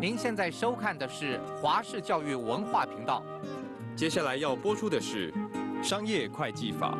您现在收看的是华视教育文化频道，接下来要播出的是商业会计法。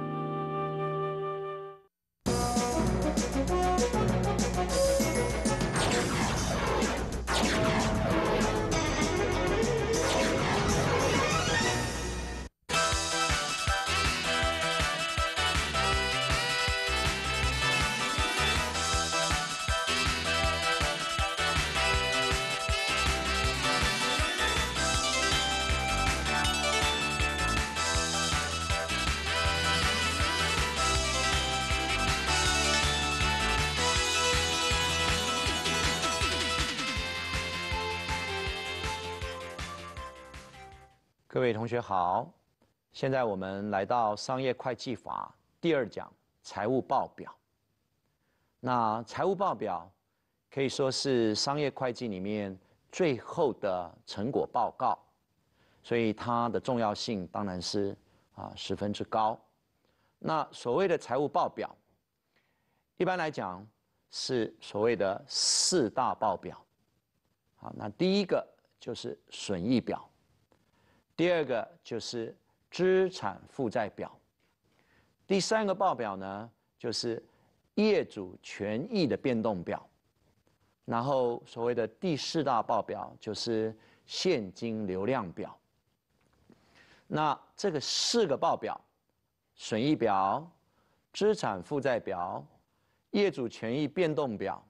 学好，现在我们来到商业会计法第二讲财务报表。那财务报表可以说是商业会计里面最后的成果报告，所以它的重要性当然是啊十分之高。那所谓的财务报表，一般来讲是所谓的四大报表。好，那第一个就是损益表。第二个就是资产负债表，第三个报表呢就是业主权益的变动表，然后所谓的第四大报表就是现金流量表。那这个四个报表：损益表、资产负债表、业主权益变动表、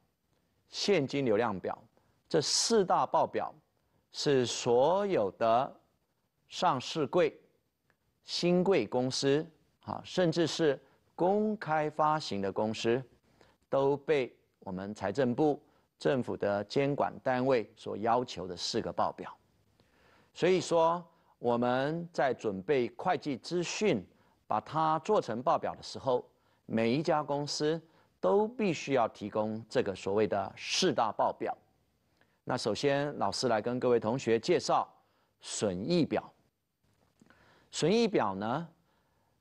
现金流量表，这四大报表是所有的。上市柜、新柜公司啊，甚至是公开发行的公司，都被我们财政部政府的监管单位所要求的四个报表。所以说，我们在准备会计资讯，把它做成报表的时候，每一家公司都必须要提供这个所谓的四大报表。那首先，老师来跟各位同学介绍损益表。损益表呢，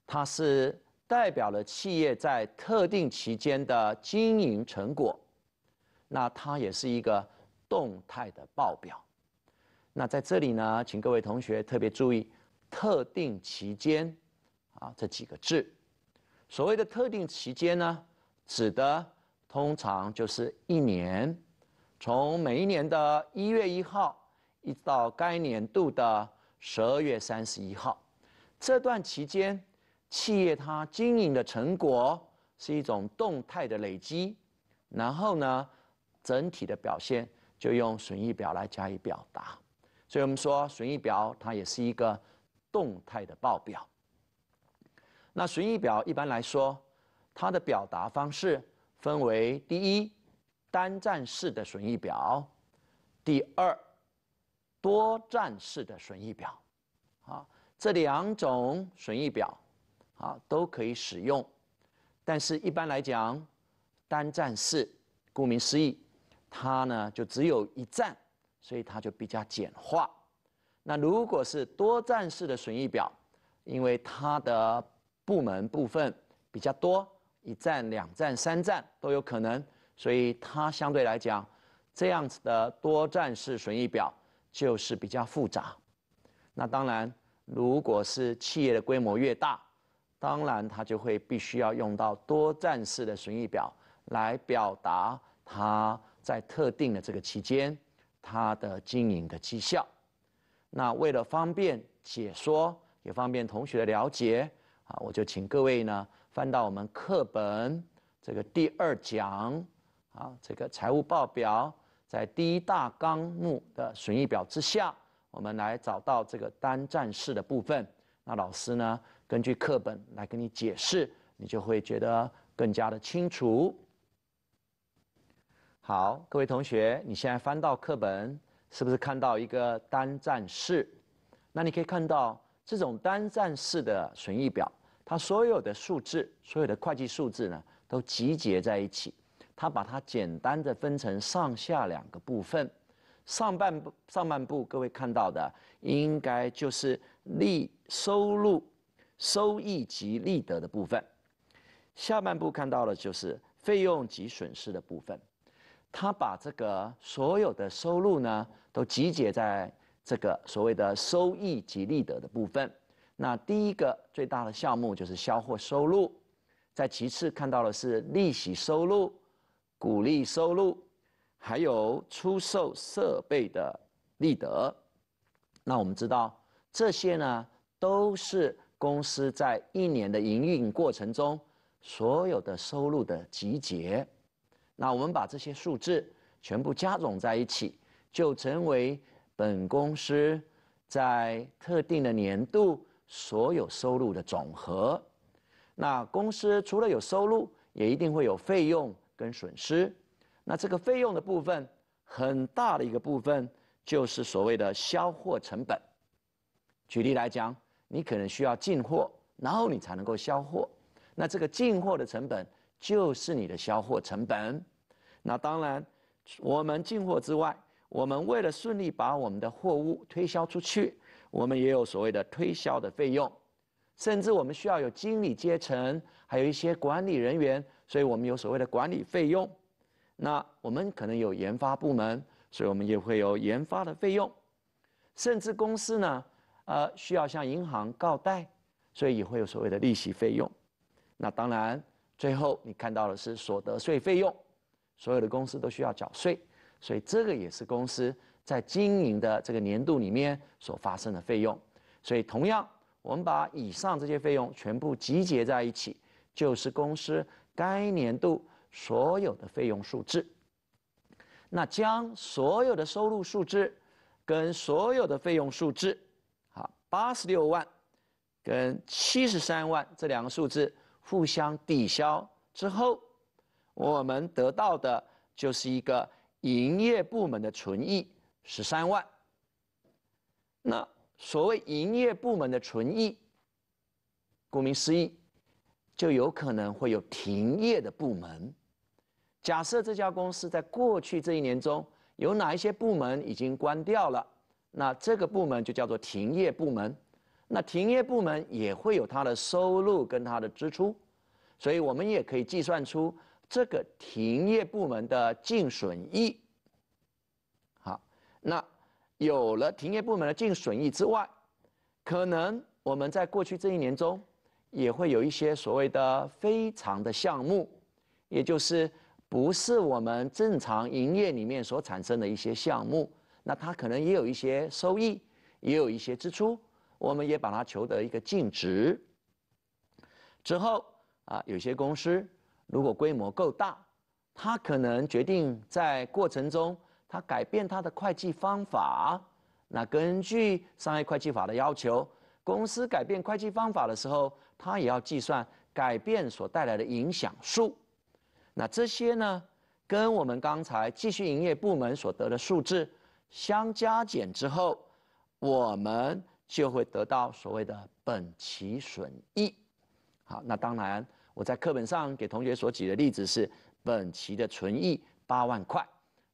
它是代表了企业在特定期间的经营成果，那它也是一个动态的报表。那在这里呢，请各位同学特别注意“特定期间”啊这几个字。所谓的特定期间呢，指的通常就是一年，从每一年的一月一号一直到该年度的十二月三十一号。这段期间，企业它经营的成果是一种动态的累积，然后呢，整体的表现就用损益表来加以表达。所以我们说损益表它也是一个动态的报表。那损益表一般来说，它的表达方式分为第一单站式的损益表，第二多站式的损益表，啊。这两种损益表，啊，都可以使用，但是，一般来讲，单站式，顾名思义，它呢就只有一站，所以它就比较简化。那如果是多站式的损益表，因为它的部门部分比较多，一站、两站、三站都有可能，所以它相对来讲，这样子的多站式损益表就是比较复杂。那当然。如果是企业的规模越大，当然它就会必须要用到多站式的损益表来表达它在特定的这个期间它的经营的绩效。那为了方便解说，也方便同学的了解，啊，我就请各位呢翻到我们课本这个第二讲，啊，这个财务报表在第一大纲目的损益表之下。我们来找到这个单站式的部分，那老师呢，根据课本来跟你解释，你就会觉得更加的清楚。好，各位同学，你现在翻到课本，是不是看到一个单站式？那你可以看到这种单站式的损益表，它所有的数字，所有的会计数字呢，都集结在一起，它把它简单的分成上下两个部分。上半部上半部，各位看到的应该就是利收入、收益及利得的部分；下半部看到的就是费用及损失的部分。他把这个所有的收入呢，都集结在这个所谓的收益及利得的部分。那第一个最大的项目就是销货收入，再其次看到的是利息收入、股利收入。还有出售设备的立得。那我们知道这些呢，都是公司在一年的营运过程中所有的收入的集结。那我们把这些数字全部加总在一起，就成为本公司在特定的年度所有收入的总和。那公司除了有收入，也一定会有费用跟损失。那这个费用的部分，很大的一个部分就是所谓的销货成本。举例来讲，你可能需要进货，然后你才能够销货。那这个进货的成本就是你的销货成本。那当然，我们进货之外，我们为了顺利把我们的货物推销出去，我们也有所谓的推销的费用。甚至我们需要有经理阶层，还有一些管理人员，所以我们有所谓的管理费用。那我们可能有研发部门，所以我们也会有研发的费用，甚至公司呢，呃，需要向银行告贷，所以也会有所谓的利息费用。那当然，最后你看到的是所得税费用，所有的公司都需要缴税，所以这个也是公司在经营的这个年度里面所发生的费用。所以，同样，我们把以上这些费用全部集结在一起，就是公司该年度。所有的费用数字，那将所有的收入数字跟所有的费用数字，好，八十六万跟七十三万这两个数字互相抵消之后，我们得到的就是一个营业部门的存益十三万。那所谓营业部门的存益，顾名思义，就有可能会有停业的部门。假设这家公司在过去这一年中有哪一些部门已经关掉了，那这个部门就叫做停业部门。那停业部门也会有它的收入跟它的支出，所以我们也可以计算出这个停业部门的净损益。好，那有了停业部门的净损益之外，可能我们在过去这一年中也会有一些所谓的非常的项目，也就是。不是我们正常营业里面所产生的一些项目，那它可能也有一些收益，也有一些支出，我们也把它求得一个净值。之后啊，有些公司如果规模够大，它可能决定在过程中它改变它的会计方法，那根据商业会计法的要求，公司改变会计方法的时候，它也要计算改变所带来的影响数。那这些呢，跟我们刚才继续营业部门所得的数字相加减之后，我们就会得到所谓的本期损益。好，那当然，我在课本上给同学所举的例子是本期的存益八万块，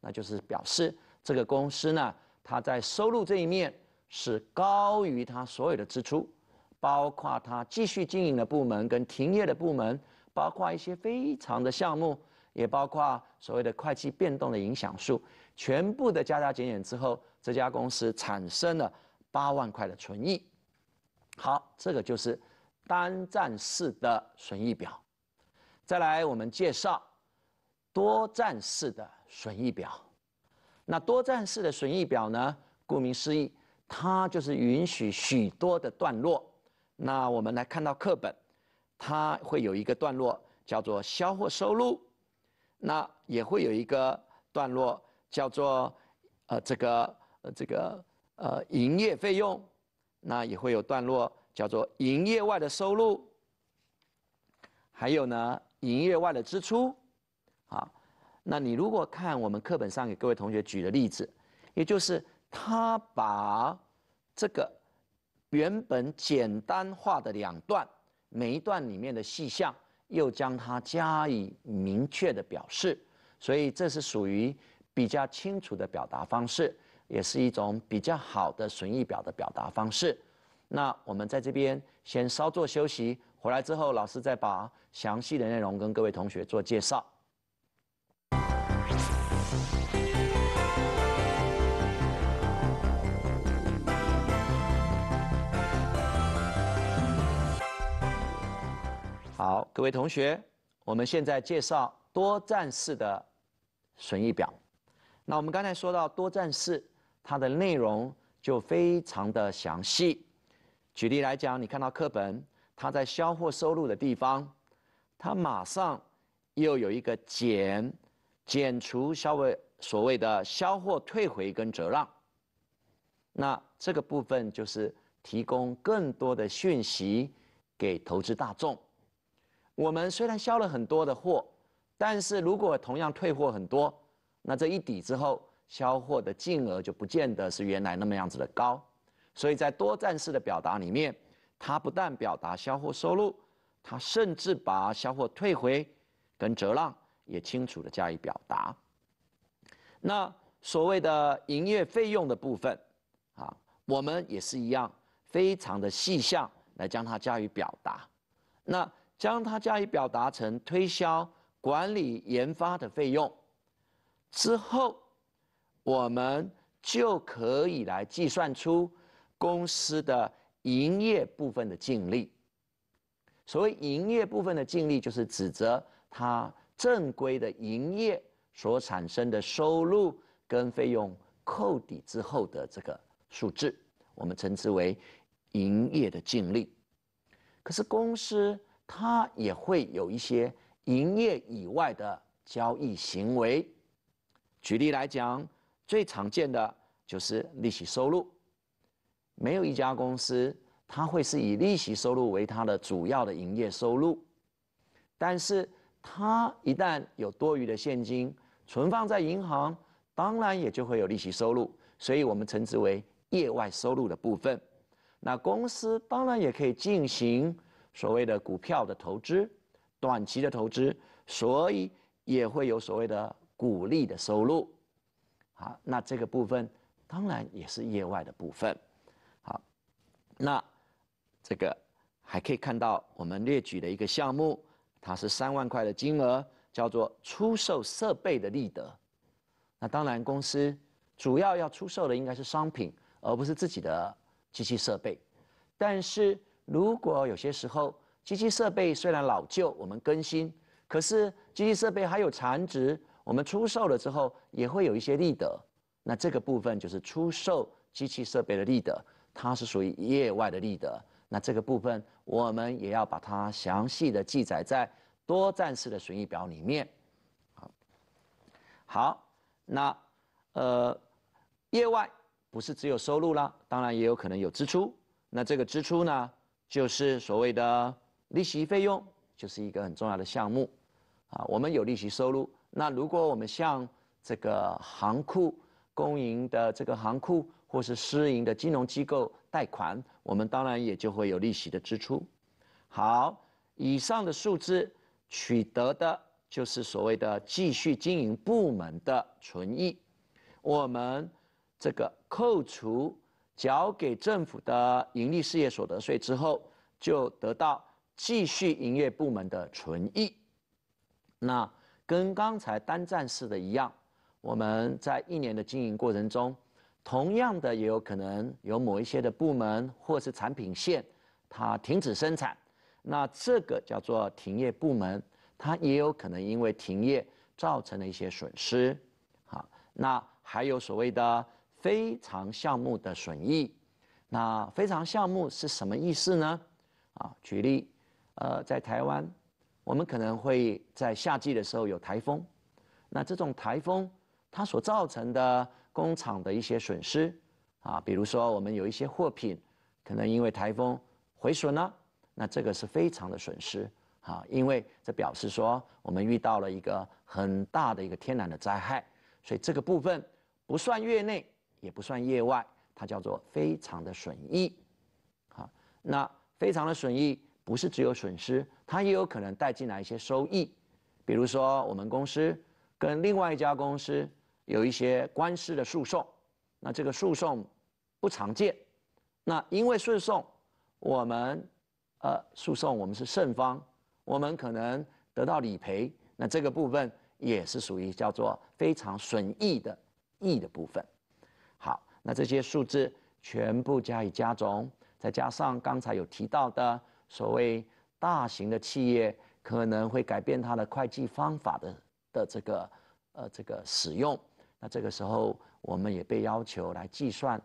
那就是表示这个公司呢，它在收入这一面是高于它所有的支出，包括它继续经营的部门跟停业的部门。包括一些非常的项目，也包括所谓的会计变动的影响数，全部的加加减减之后，这家公司产生了八万块的存益。好，这个就是单站式的损益表。再来，我们介绍多站式的损益表。那多站式的损益表呢？顾名思义，它就是允许许多的段落。那我们来看到课本。它会有一个段落叫做销货收入，那也会有一个段落叫做，呃，这个呃，这个呃，营业费用，那也会有段落叫做营业外的收入，还有呢，营业外的支出，啊，那你如果看我们课本上给各位同学举的例子，也就是他把这个原本简单化的两段。每一段里面的细项，又将它加以明确的表示，所以这是属于比较清楚的表达方式，也是一种比较好的损益表的表达方式。那我们在这边先稍作休息，回来之后老师再把详细的内容跟各位同学做介绍。好，各位同学，我们现在介绍多站式的损益表。那我们刚才说到多站式，它的内容就非常的详细。举例来讲，你看到课本，它在销货收入的地方，它马上又有一个减，减除销为所谓的销货退回跟折让。那这个部分就是提供更多的讯息给投资大众。我们虽然销了很多的货，但是如果同样退货很多，那这一抵之后，销货的净额就不见得是原来那么样子的高。所以在多站式的表达里面，它不但表达销货收入，它甚至把销货退回跟折让也清楚的加以表达。那所谓的营业费用的部分啊，我们也是一样，非常的细项来将它加以表达。那将它加以表达成推销、管理、研发的费用之后，我们就可以来计算出公司的营业部分的净利。所谓营业部分的净利，就是指责它正规的营业所产生的收入跟费用扣抵之后的这个数字，我们称之为营业的净利。可是公司。它也会有一些营业以外的交易行为。举例来讲，最常见的就是利息收入。没有一家公司，它会是以利息收入为它的主要的营业收入。但是，它一旦有多余的现金存放在银行，当然也就会有利息收入。所以，我们称之为业外收入的部分。那公司当然也可以进行。所谓的股票的投资，短期的投资，所以也会有所谓的股利的收入。好，那这个部分当然也是业外的部分。好，那这个还可以看到我们列举的一个项目，它是三万块的金额，叫做出售设备的利得。那当然，公司主要要出售的应该是商品，而不是自己的机器设备，但是。如果有些时候机器设备虽然老旧，我们更新，可是机器设备还有残值，我们出售了之后也会有一些利得，那这个部分就是出售机器设备的利得，它是属于业外的利得，那这个部分我们也要把它详细的记载在多站式的损益表里面。好，好，那呃，业外不是只有收入啦，当然也有可能有支出，那这个支出呢？就是所谓的利息费用，就是一个很重要的项目，啊，我们有利息收入。那如果我们向这个行库公营的这个行库，或是私营的金融机构贷款，我们当然也就会有利息的支出。好，以上的数字取得的就是所谓的继续经营部门的存益，我们这个扣除。缴给政府的盈利事业所得税之后，就得到继续营业部门的存益。那跟刚才单占式的一样，我们在一年的经营过程中，同样的也有可能有某一些的部门或是产品线，它停止生产。那这个叫做停业部门，它也有可能因为停业造成了一些损失。好，那还有所谓的。非常项目的损益，那非常项目是什么意思呢？啊，举例，呃，在台湾，我们可能会在夏季的时候有台风，那这种台风它所造成的工厂的一些损失，啊，比如说我们有一些货品可能因为台风毁损了，那这个是非常的损失，啊，因为这表示说我们遇到了一个很大的一个天然的灾害，所以这个部分不算月内。也不算业外，它叫做非常的损益，啊，那非常的损益不是只有损失，它也有可能带进来一些收益，比如说我们公司跟另外一家公司有一些官司的诉讼，那这个诉讼不常见，那因为诉讼，我们呃诉讼我们是胜方，我们可能得到理赔，那这个部分也是属于叫做非常损益的益的部分。那这些数字全部加以加总，再加上刚才有提到的所谓大型的企业可能会改变它的会计方法的的这个呃这个使用，那这个时候我们也被要求来计算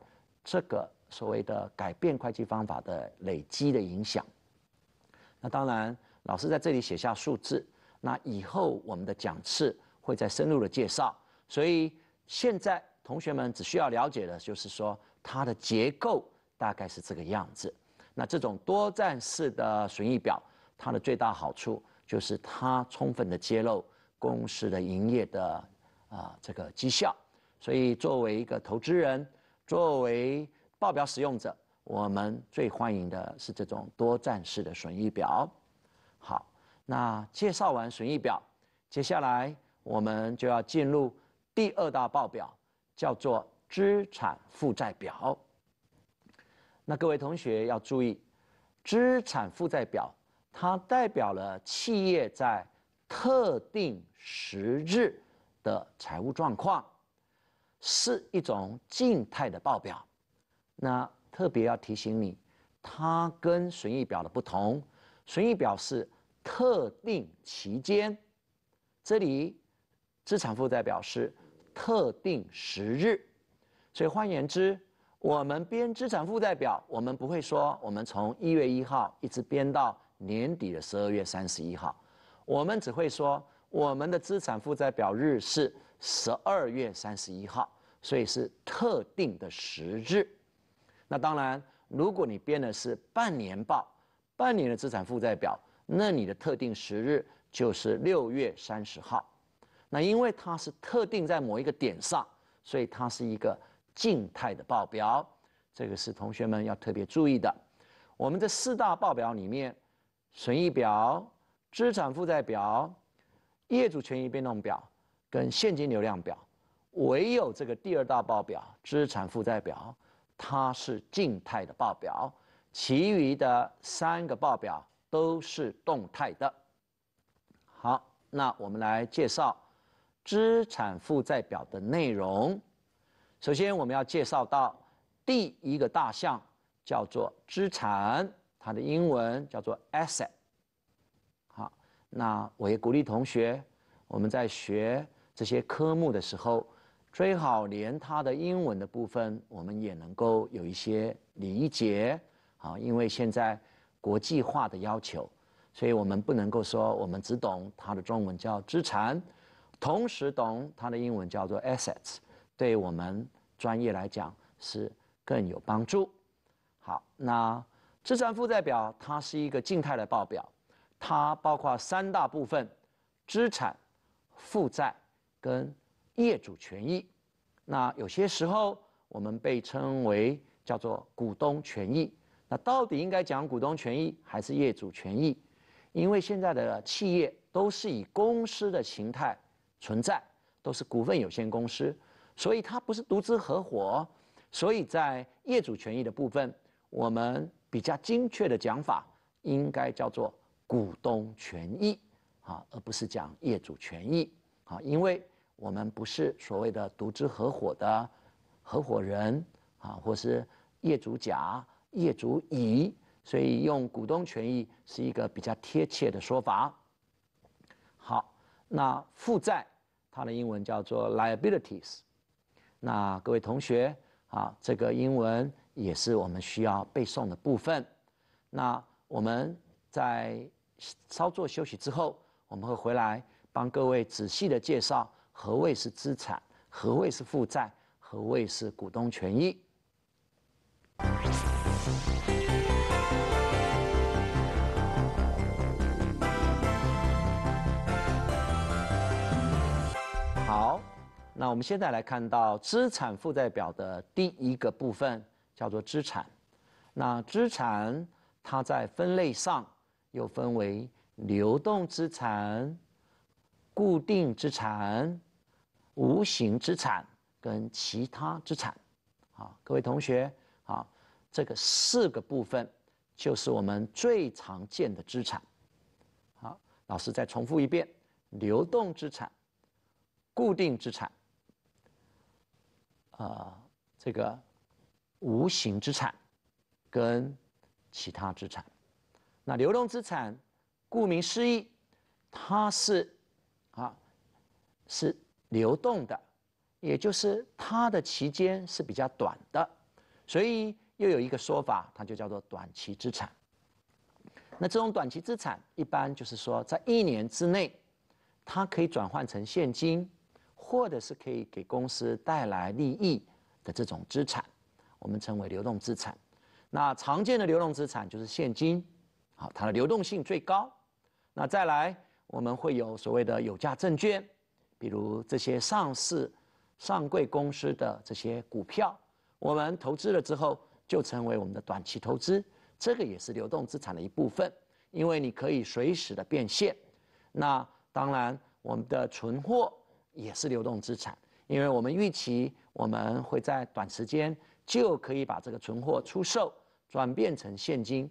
这个所谓的改变会计方法的累积的影响。那当然，老师在这里写下数字，那以后我们的讲次会再深入的介绍。所以现在。同学们只需要了解的就是说它的结构大概是这个样子。那这种多站式的损益表，它的最大好处就是它充分的揭露公司的营业的啊这个绩效。所以作为一个投资人，作为报表使用者，我们最欢迎的是这种多站式的损益表。好，那介绍完损益表，接下来我们就要进入第二大报表。叫做资产负债表。那各位同学要注意，资产负债表它代表了企业在特定时日的财务状况，是一种静态的报表。那特别要提醒你，它跟损益表的不同，损益表是特定期间，这里资产负债表是。特定时日，所以换言之，我们编资产负债表，我们不会说我们从一月一号一直编到年底的十二月三十一号，我们只会说我们的资产负债表日是十二月三十一号，所以是特定的时日。那当然，如果你编的是半年报，半年的资产负债表，那你的特定时日就是六月三十号。那因为它是特定在某一个点上，所以它是一个静态的报表，这个是同学们要特别注意的。我们这四大报表里面，损益表、资产负债表、业主权益变动表跟现金流量表，唯有这个第二大报表资产负债表它是静态的报表，其余的三个报表都是动态的。好，那我们来介绍。资产负债表的内容，首先我们要介绍到第一个大项，叫做资产，它的英文叫做 asset。好，那我也鼓励同学，我们在学这些科目的时候，最好连它的英文的部分，我们也能够有一些理解。好，因为现在国际化的要求，所以我们不能够说我们只懂它的中文叫资产。同时，懂它的英文叫做 assets，对我们专业来讲是更有帮助。好，那资产负债表它是一个静态的报表，它包括三大部分：资产、负债跟业主权益。那有些时候我们被称为叫做股东权益。那到底应该讲股东权益还是业主权益？因为现在的企业都是以公司的形态。存在都是股份有限公司，所以它不是独资合伙，所以在业主权益的部分，我们比较精确的讲法应该叫做股东权益，啊，而不是讲业主权益，啊，因为我们不是所谓的独资合伙的合伙人，啊，或是业主甲、业主乙，所以用股东权益是一个比较贴切的说法。好，那负债。它的英文叫做 liabilities。那各位同学啊，这个英文也是我们需要背诵的部分。那我们在稍作休息之后，我们会回来帮各位仔细的介绍何谓是资产，何谓是负债，何谓是股东权益。那我们现在来看到资产负债表的第一个部分叫做资产，那资产它在分类上又分为流动资产、固定资产、无形资产跟其他资产，啊，各位同学啊，这个四个部分就是我们最常见的资产，好，老师再重复一遍，流动资产、固定资产。呃，这个无形资产跟其他资产，那流动资产顾名思义，它是啊是流动的，也就是它的期间是比较短的，所以又有一个说法，它就叫做短期资产。那这种短期资产一般就是说在一年之内，它可以转换成现金。或者是可以给公司带来利益的这种资产，我们称为流动资产。那常见的流动资产就是现金，好，它的流动性最高。那再来，我们会有所谓的有价证券，比如这些上市、上柜公司的这些股票，我们投资了之后就成为我们的短期投资，这个也是流动资产的一部分，因为你可以随时的变现。那当然，我们的存货。也是流动资产，因为我们预期我们会在短时间就可以把这个存货出售，转变成现金。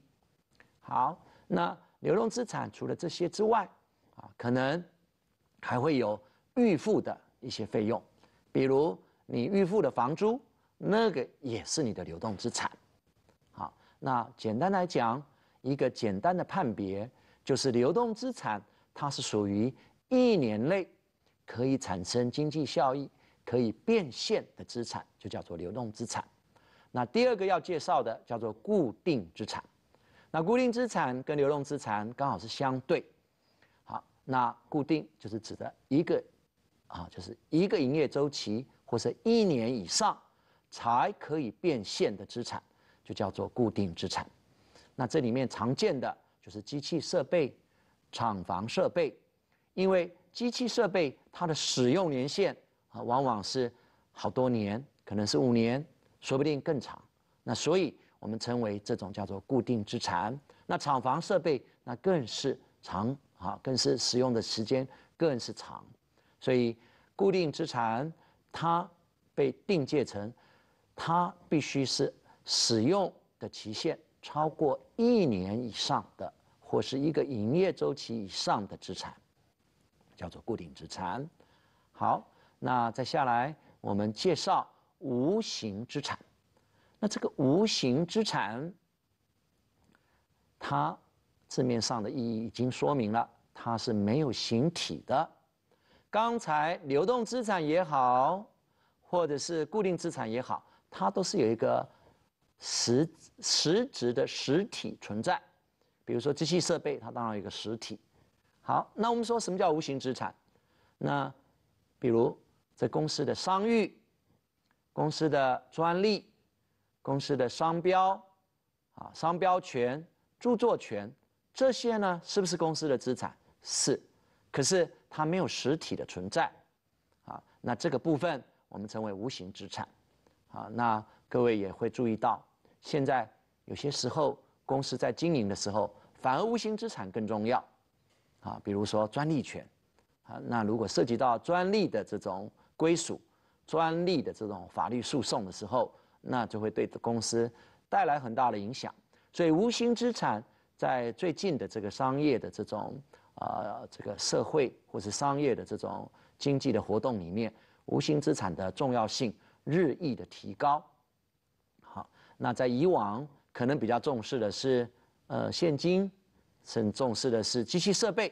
好，那流动资产除了这些之外，啊，可能还会有预付的一些费用，比如你预付的房租，那个也是你的流动资产。好，那简单来讲，一个简单的判别就是流动资产它是属于一年内。可以产生经济效益、可以变现的资产，就叫做流动资产。那第二个要介绍的叫做固定资产。那固定资产跟流动资产刚好是相对。好，那固定就是指的一个，啊，就是一个营业周期或者一年以上才可以变现的资产，就叫做固定资产。那这里面常见的就是机器设备、厂房设备，因为。机器设备它的使用年限啊，往往是好多年，可能是五年，说不定更长。那所以我们称为这种叫做固定资产。那厂房设备那更是长啊，更是使用的时间更是长。所以固定资产它被定界成，它必须是使用的期限超过一年以上的，或是一个营业周期以上的资产。叫做固定资产。好，那再下来我们介绍无形资产。那这个无形资产，它字面上的意义已经说明了，它是没有形体的。刚才流动资产也好，或者是固定资产也好，它都是有一个实实质的实体存在。比如说机器设备，它当然有一个实体。好，那我们说什么叫无形资产？那比如这公司的商誉、公司的专利、公司的商标啊，商标权、著作权这些呢，是不是公司的资产？是，可是它没有实体的存在啊。那这个部分我们称为无形资产啊。那各位也会注意到，现在有些时候公司在经营的时候，反而无形资产更重要。啊，比如说专利权，啊，那如果涉及到专利的这种归属、专利的这种法律诉讼的时候，那就会对公司带来很大的影响。所以，无形资产在最近的这个商业的这种啊，这个社会或是商业的这种经济的活动里面，无形资产的重要性日益的提高。好，那在以往可能比较重视的是呃现金。很重视的是机器设备，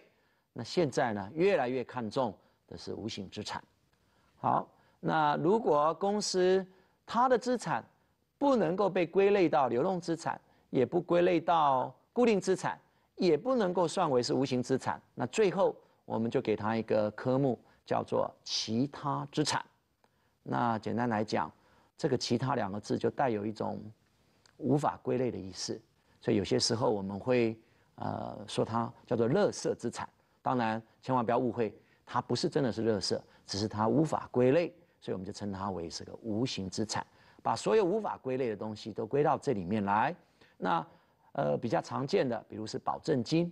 那现在呢，越来越看重的是无形资产。好，那如果公司它的资产不能够被归类到流动资产，也不归类到固定资产，也不能够算为是无形资产，那最后我们就给它一个科目叫做其他资产。那简单来讲，这个“其他”两个字就带有一种无法归类的意思，所以有些时候我们会。呃，说它叫做“垃色资产”，当然千万不要误会，它不是真的是垃色，只是它无法归类，所以我们就称它为是个无形资产，把所有无法归类的东西都归到这里面来。那，呃，比较常见的，比如是保证金，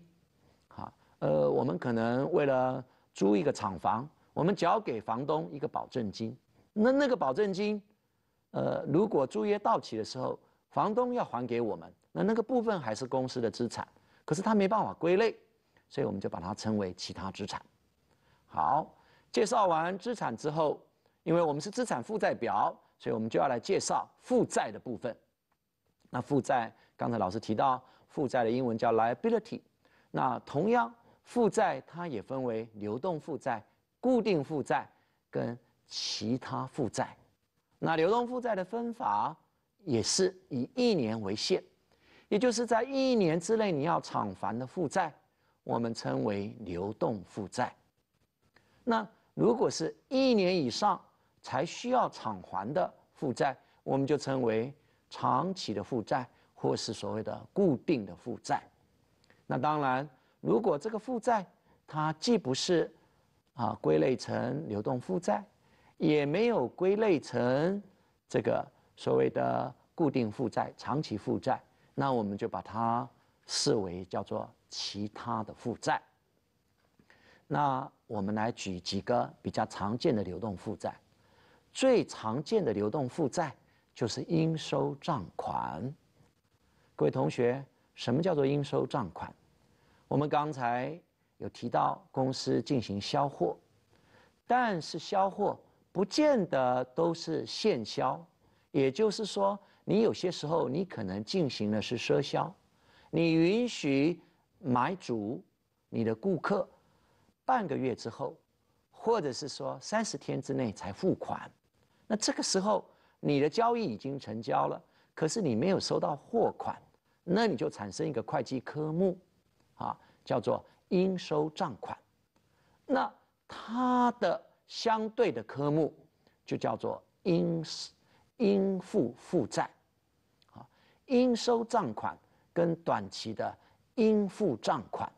好，呃，我们可能为了租一个厂房，我们交给房东一个保证金，那那个保证金，呃，如果租约到期的时候，房东要还给我们，那那个部分还是公司的资产。可是它没办法归类，所以我们就把它称为其他资产。好，介绍完资产之后，因为我们是资产负债表，所以我们就要来介绍负债的部分。那负债刚才老师提到，负债的英文叫 liability。那同样，负债它也分为流动负债、固定负债跟其他负债。那流动负债的分法也是以一年为限。也就是在一年之内你要偿还的负债，我们称为流动负债。那如果是一年以上才需要偿还的负债，我们就称为长期的负债，或是所谓的固定的负债。那当然，如果这个负债它既不是啊归类成流动负债，也没有归类成这个所谓的固定负债、长期负债。那我们就把它视为叫做其他的负债。那我们来举几个比较常见的流动负债，最常见的流动负债就是应收账款。各位同学，什么叫做应收账款？我们刚才有提到公司进行销货，但是销货不见得都是现销，也就是说。你有些时候，你可能进行的是赊销，你允许买主、你的顾客半个月之后，或者是说三十天之内才付款，那这个时候你的交易已经成交了，可是你没有收到货款，那你就产生一个会计科目，啊，叫做应收账款，那它的相对的科目就叫做应应付负债。应收账款跟短期的应付账款，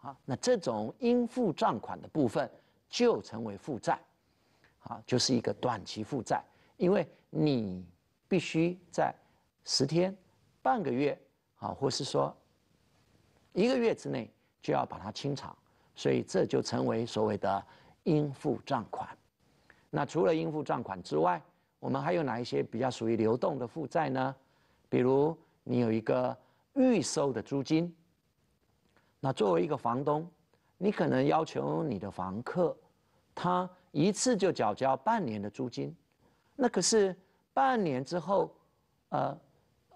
啊，那这种应付账款的部分就成为负债，啊，就是一个短期负债，因为你必须在十天、半个月，啊，或是说一个月之内就要把它清偿，所以这就成为所谓的应付账款。那除了应付账款之外，我们还有哪一些比较属于流动的负债呢？比如你有一个预收的租金，那作为一个房东，你可能要求你的房客，他一次就缴交半年的租金，那可是半年之后，呃，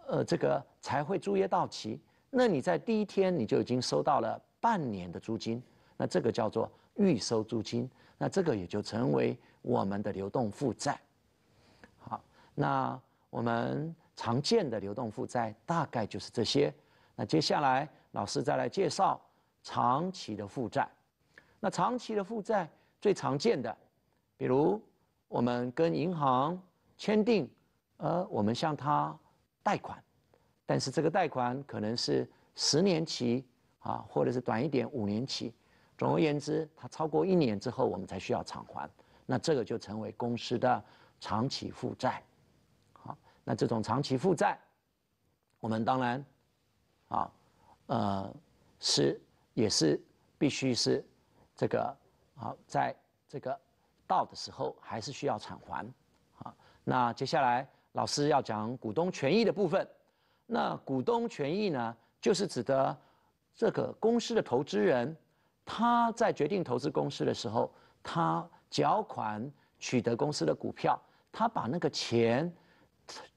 呃，这个才会租约到期，那你在第一天你就已经收到了半年的租金，那这个叫做预收租金，那这个也就成为我们的流动负债。好，那我们。常见的流动负债大概就是这些，那接下来老师再来介绍长期的负债。那长期的负债最常见的，比如我们跟银行签订，呃，我们向他贷款，但是这个贷款可能是十年期啊，或者是短一点五年期，总而言之，它超过一年之后我们才需要偿还，那这个就成为公司的长期负债。那这种长期负债，我们当然，啊，呃，是也是必须是这个啊，在这个到的时候还是需要偿还，啊。那接下来老师要讲股东权益的部分。那股东权益呢，就是指的这个公司的投资人，他在决定投资公司的时候，他缴款取得公司的股票，他把那个钱。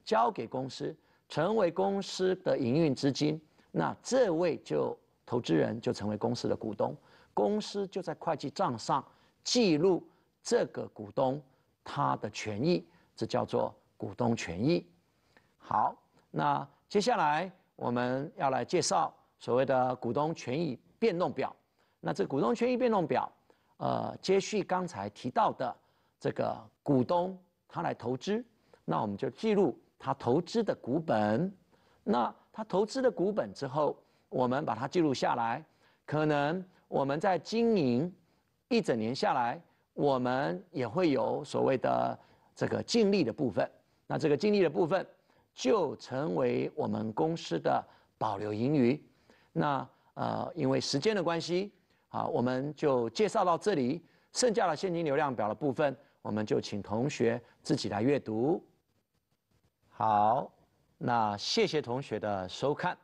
交给公司，成为公司的营运资金，那这位就投资人就成为公司的股东，公司就在会计账上记录这个股东他的权益，这叫做股东权益。好，那接下来我们要来介绍所谓的股东权益变动表。那这股东权益变动表，呃，接续刚才提到的这个股东他来投资。那我们就记录他投资的股本，那他投资的股本之后，我们把它记录下来，可能我们在经营一整年下来，我们也会有所谓的这个净利的部分，那这个净利的部分就成为我们公司的保留盈余。那呃，因为时间的关系，啊，我们就介绍到这里，剩下的现金流量表的部分，我们就请同学自己来阅读。好，那谢谢同学的收看。